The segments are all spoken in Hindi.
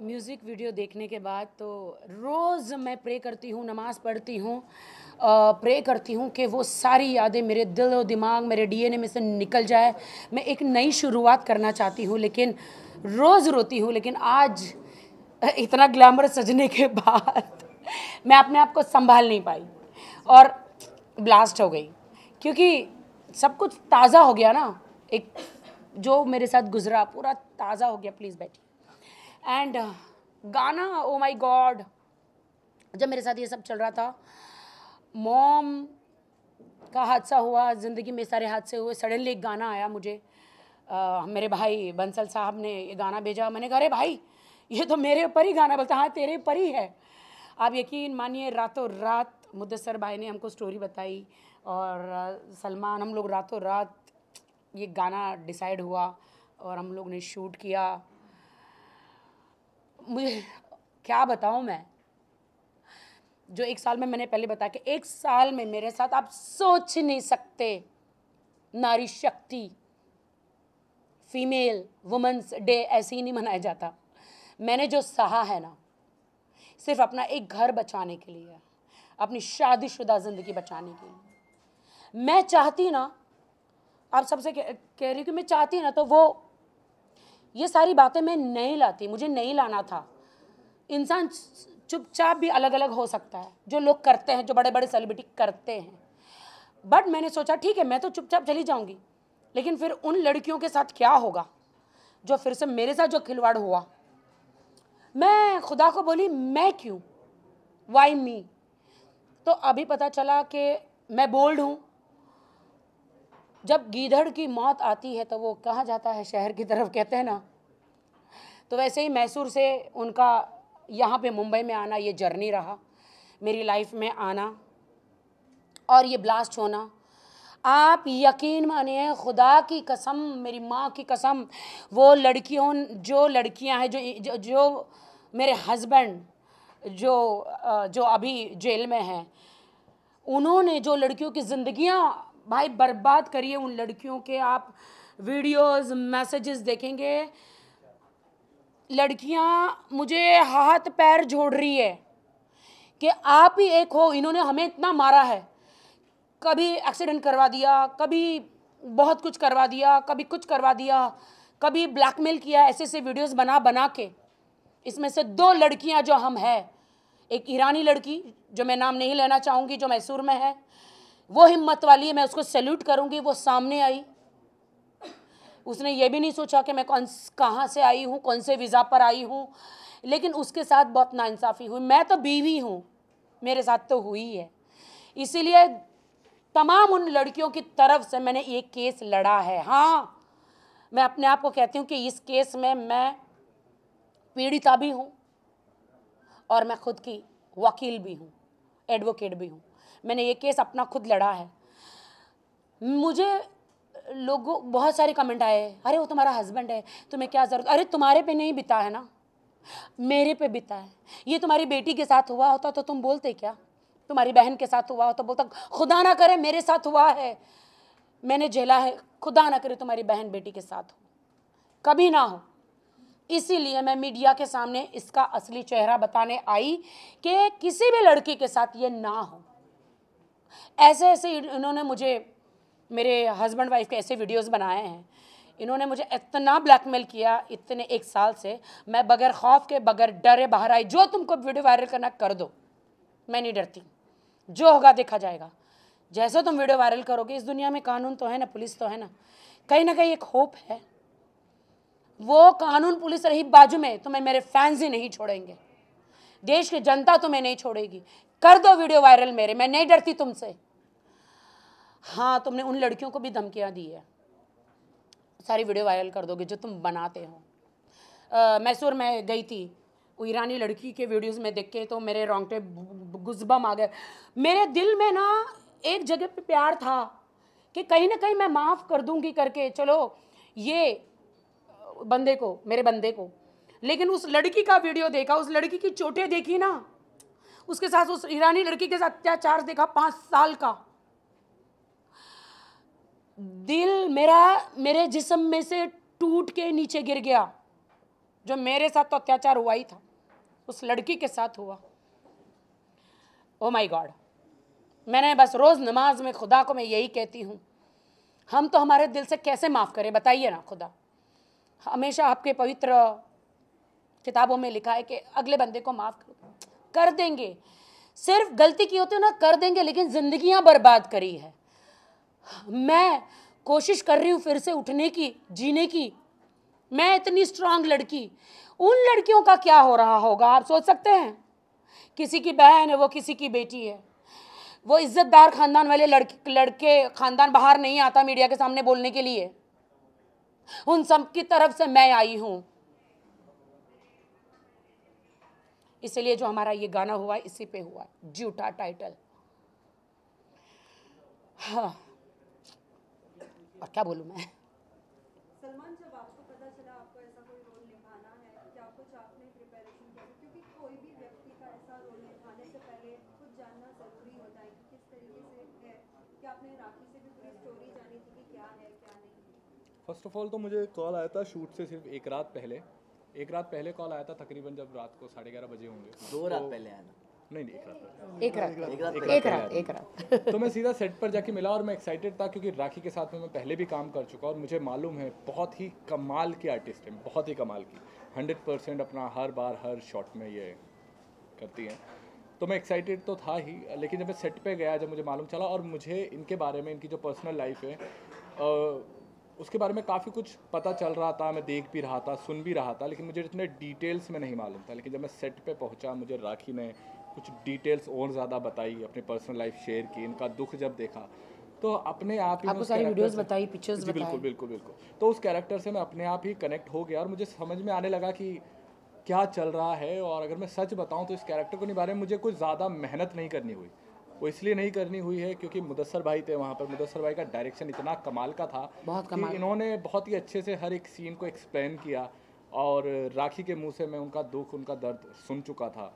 म्यूज़िक वीडियो देखने के बाद तो रोज़ मैं प्रे करती हूँ नमाज़ पढ़ती हूँ प्रे करती हूँ कि वो सारी यादें मेरे दिल और दिमाग मेरे डीएनए में से निकल जाए मैं एक नई शुरुआत करना चाहती हूँ लेकिन रोज़ रोती हूँ लेकिन आज इतना ग्लैमर सजने के बाद मैं अपने आप को संभाल नहीं पाई और ब्लास्ट हो गई क्योंकि सब कुछ ताज़ा हो गया ना एक जो मेरे साथ गुजरा पूरा ताज़ा हो गया प्लीज़ बैठिए एंड uh, गाना ओ माई गॉड जब मेरे साथ ये सब चल रहा था मॉम का हादसा हुआ ज़िंदगी में सारे हादसे हुए सडनली एक गाना आया मुझे आ, मेरे भाई बंसल साहब ने ये गाना भेजा मैंने कहा अरे भाई ये तो मेरे ऊपर ही गाना बोलता हाँ तेरे ऊपर ही है आप यकीन मानिए रातों रात मुदसर भाई ने हमको स्टोरी बताई और सलमान हम लोग रातों रात ये गाना डिसाइड हुआ और हम लोग ने शूट किया मुझे क्या बताऊँ मैं जो एक साल में मैंने पहले बताया कि एक साल में मेरे साथ आप सोच नहीं सकते नारी शक्ति फीमेल वुमेंस डे ऐसे ही नहीं मनाया जाता मैंने जो सहा है ना सिर्फ अपना एक घर बचाने के लिए अपनी शादीशुदा ज़िंदगी बचाने के लिए मैं चाहती ना आप सबसे कह रही हूँ कि मैं चाहती ना तो वो ये सारी बातें मैं नहीं लाती मुझे नहीं लाना था इंसान चुपचाप भी अलग अलग हो सकता है जो लोग करते हैं जो बड़े बड़े सेलिब्रिटी करते हैं बट मैंने सोचा ठीक है मैं तो चुपचाप चली जाऊंगी लेकिन फिर उन लड़कियों के साथ क्या होगा जो फिर से मेरे साथ जो खिलवाड़ हुआ मैं खुदा को बोली मैं क्यों वाई मी तो अभी पता चला कि मैं बोल्ड हूँ जब गीधड़ की मौत आती है तो वो कहाँ जाता है शहर की तरफ कहते हैं ना तो वैसे ही मैसूर से उनका यहाँ पे मुंबई में आना ये जर्नी रहा मेरी लाइफ में आना और ये ब्लास्ट होना आप यकीन मानिए खुदा की कसम मेरी माँ की कसम वो लड़कियों जो लड़कियाँ हैं जो, जो जो मेरे हस्बैंड जो जो अभी जेल में हैं उन्होंने जो लड़कियों की ज़िंदियाँ भाई बर्बाद करिए उन लड़कियों के आप वीडियोस मैसेजेस देखेंगे लड़कियां मुझे हाथ पैर जोड़ रही है कि आप ही एक हो इन्होंने हमें इतना मारा है कभी एक्सीडेंट करवा दिया कभी बहुत कुछ करवा दिया कभी कुछ करवा दिया कभी ब्लैकमेल किया ऐसे ऐसे वीडियोस बना बना के इसमें से दो लड़कियां जो हम हैं एक ईरानी लड़की जो मैं नाम नहीं लेना चाहूँगी जो मैसूर में है वो हिम्मत वाली है मैं उसको सैल्यूट करूँगी वो सामने आई उसने ये भी नहीं सोचा कि मैं कौन कहाँ से आई हूँ कौन से वीज़ा पर आई हूँ लेकिन उसके साथ बहुत नाइंसाफ़ी हुई मैं तो बीवी हूँ मेरे साथ तो हुई है इसीलिए तमाम उन लड़कियों की तरफ से मैंने ये केस लड़ा है हाँ मैं अपने आप को कहती हूँ कि इस केस में मैं पीड़िता भी हूँ और मैं खुद की वकील भी हूँ एडवोकेट भी हूँ मैंने ये केस अपना खुद लड़ा है मुझे लोगों बहुत सारे कमेंट आए अरे वो तुम्हारा हस्बैंड है तुम्हें क्या ज़रूरत अरे तुम्हारे पे नहीं बिता है ना मेरे पे बिता है ये तुम्हारी बेटी के साथ हुआ होता तो तुम बोलते क्या तुम्हारी बहन के साथ हुआ होता बोलता खुदा ना करे मेरे साथ हुआ है मैंने झेला है खुदा ना करे तुम्हारी बहन बेटी के साथ हो कभी ना हो इसीलिए मैं मीडिया के सामने इसका असली चेहरा बताने आई कि किसी भी लड़की के साथ ये ना हो ऐसे ऐसे इन्होंने मुझे मेरे हस्बैंड वाइफ के ऐसे वीडियोस बनाए हैं इन्होंने मुझे इतना ब्लैकमेल किया इतने एक साल से मैं बगैर खौफ के बगैर डरे बाहर आई जो तुमको वीडियो वायरल करना कर दो मैं नहीं डरती जो होगा देखा जाएगा जैसे तुम वीडियो वायरल करोगे इस दुनिया में कानून तो है ना पुलिस तो है ना कहीं ना कहीं एक होप है वो कानून पुलिस रही बाजू में तुम्हें मेरे फैंस ही नहीं छोड़ेंगे देश की जनता तुम्हें नहीं छोड़ेगी कर दो वीडियो वायरल मेरे मैं नहीं डरती तुमसे हाँ तुमने उन लड़कियों को भी धमकियाँ दी है सारी वीडियो वायरल कर दोगे जो तुम बनाते हो मैसूर में गई थी ईरानी लड़की के वीडियोस में देख के तो मेरे रोंगटे गुजबम आ गए मेरे दिल में ना एक जगह पे प्यार था कि कहीं ना कहीं मैं माफ़ कर दूंगी करके चलो ये बंदे को मेरे बंदे को लेकिन उस लड़की का वीडियो देखा उस लड़की की चोटें देखी ना उसके साथ उस ईरानी लड़की के साथ अत्याचार देखा पांच साल का दिल मेरा मेरे जिसम में से टूट के नीचे गिर गया जो मेरे साथ तो अत्याचार हुआ ही था उस लड़की के साथ हुआ ओ माई गॉड मैंने बस रोज़ नमाज में खुदा को मैं यही कहती हूँ हम तो हमारे दिल से कैसे माफ़ करें बताइए ना खुदा हमेशा आपके पवित्र किताबों में लिखा है कि अगले बंदे को माफ़ करो कर देंगे सिर्फ गलती की होती है ना कर देंगे लेकिन जिंदगियां बर्बाद करी है मैं कोशिश कर रही हूँ फिर से उठने की जीने की मैं इतनी स्ट्रांग लड़की उन लड़कियों का क्या हो रहा होगा आप सोच सकते हैं किसी की बहन है वो किसी की बेटी है वो इज्जतदार खानदान वाले लड़के लड़के खानदान बाहर नहीं आता मीडिया के सामने बोलने के लिए उन सब की तरफ से मैं आई हूँ इसलिए जो हमारा ये गाना हुआ इसी पे हुआ जूठा टाइटल हाँ क्या बोलूँ मैं फर्स्ट ऑफ ऑल तो मुझे कॉल आया था शूट से सिर्फ एक रात पहले एक रात पहले कॉल आया था तकरीबन जब रात को साढ़े ग्यारह बजे होंगे दो रात तो- पहले आया था नहीं नहीं एक रात एक रात एक रात तो मैं सीधा सेट पर जाके मिला और मैं एक्साइटेड था क्योंकि राखी के साथ में मैं पहले भी काम कर चुका और मुझे मालूम है बहुत ही कमाल की आर्टिस्ट है बहुत ही कमाल की हंड्रेड परसेंट अपना हर बार हर शॉट में ये करती हैं तो मैं एक्साइटेड तो था ही लेकिन जब मैं सेट पे गया जब मुझे मालूम चला और मुझे इनके बारे में इनकी जो पर्सनल लाइफ है उसके बारे में काफ़ी कुछ पता चल रहा था मैं देख भी रहा था सुन भी रहा था लेकिन मुझे इतने डिटेल्स में नहीं मालूम था लेकिन जब मैं सेट पे पहुंचा मुझे राखी ने कुछ डिटेल्स और ज़्यादा बताई अपनी पर्सनल लाइफ शेयर की इनका दुख जब देखा तो अपने आप ही आपको सारी वीडियोस बताई पिक्चर्स बताई बिल्कुल बिल्कुल बिल्कुल तो उस कैरेक्टर से मैं अपने आप ही कनेक्ट हो गया और मुझे समझ में आने लगा कि क्या चल रहा है और अगर मैं सच बताऊं तो इस कैरेक्टर को निभाने में मुझे कुछ ज़्यादा मेहनत नहीं करनी हुई वो इसलिए नहीं करनी हुई है क्योंकि मुदसर भाई थे वहाँ पर मुदसर भाई का डायरेक्शन इतना कमाल का था बहुत कमाल कि इन्होंने बहुत ही अच्छे से हर एक सीन को एक्सप्लेन किया और राखी के मुँह से मैं उनका दुख उनका दर्द सुन चुका था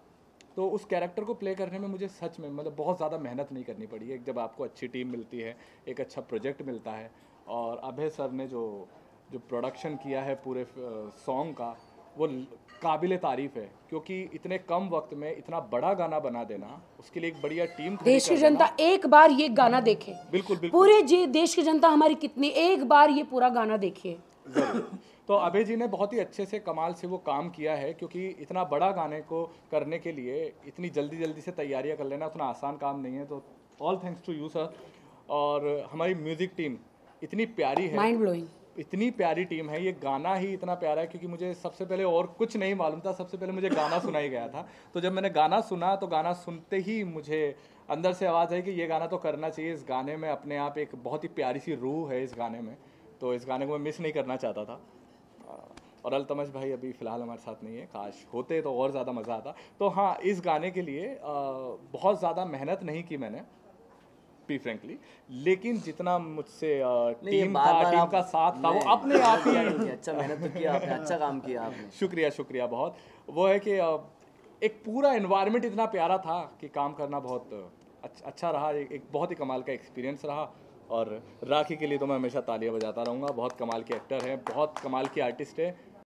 तो उस कैरेक्टर को प्ले करने में मुझे सच में मतलब बहुत ज़्यादा मेहनत नहीं करनी पड़ी है जब आपको अच्छी टीम मिलती है एक अच्छा प्रोजेक्ट मिलता है और अभय सर ने जो जो प्रोडक्शन किया है पूरे सॉन्ग का वो काबिल तारीफ है क्योंकि इतने कम वक्त में इतना बड़ा गाना बना देना उसके लिए एक बढ़िया टीम देश की जनता एक बार ये गाना देखे बिल्कुल, बिल्कुल पूरे देश की जनता हमारी कितनी एक बार ये पूरा गाना देखे तो अभय जी ने बहुत ही अच्छे से कमाल से वो काम किया है क्योंकि इतना बड़ा गाने को करने के लिए इतनी जल्दी जल्दी से तैयारियां कर लेना उतना आसान काम नहीं है तो all thanks to you sir और हमारी म्यूज़िक टीम इतनी प्यारी है माइंड ब्लोइंग इतनी प्यारी टीम है ये गाना ही इतना प्यारा है क्योंकि मुझे सबसे पहले और कुछ नहीं मालूम था सबसे पहले मुझे गाना सुना ही गया था तो जब मैंने गाना सुना तो गाना सुनते ही मुझे अंदर से आवाज़ आई कि ये गाना तो करना चाहिए इस गाने में अपने आप एक बहुत ही प्यारी सी रूह है इस गाने में तो इस गाने को मैं मिस नहीं करना चाहता था और अलतमश भाई अभी फ़िलहाल हमारे साथ नहीं है काश होते तो और ज़्यादा मज़ा आता तो हाँ इस गाने के लिए बहुत ज़्यादा मेहनत नहीं की मैंने बी फ्रेंकली लेकिन जितना मुझसे टीम टीम का साथ था वो अपने आप ही अच्छा मेहनत तो किया आपने अच्छा काम किया आपने शुक्रिया शुक्रिया बहुत वो है कि एक पूरा इन्वायरमेंट इतना प्यारा था कि काम करना बहुत अच्छा रहा एक बहुत ही कमाल का एक्सपीरियंस रहा और राखी के लिए तो मैं हमेशा तालियां बजाता रहूँगा बहुत कमाल के एक्टर हैं बहुत कमाल के आर्टिस्ट हैं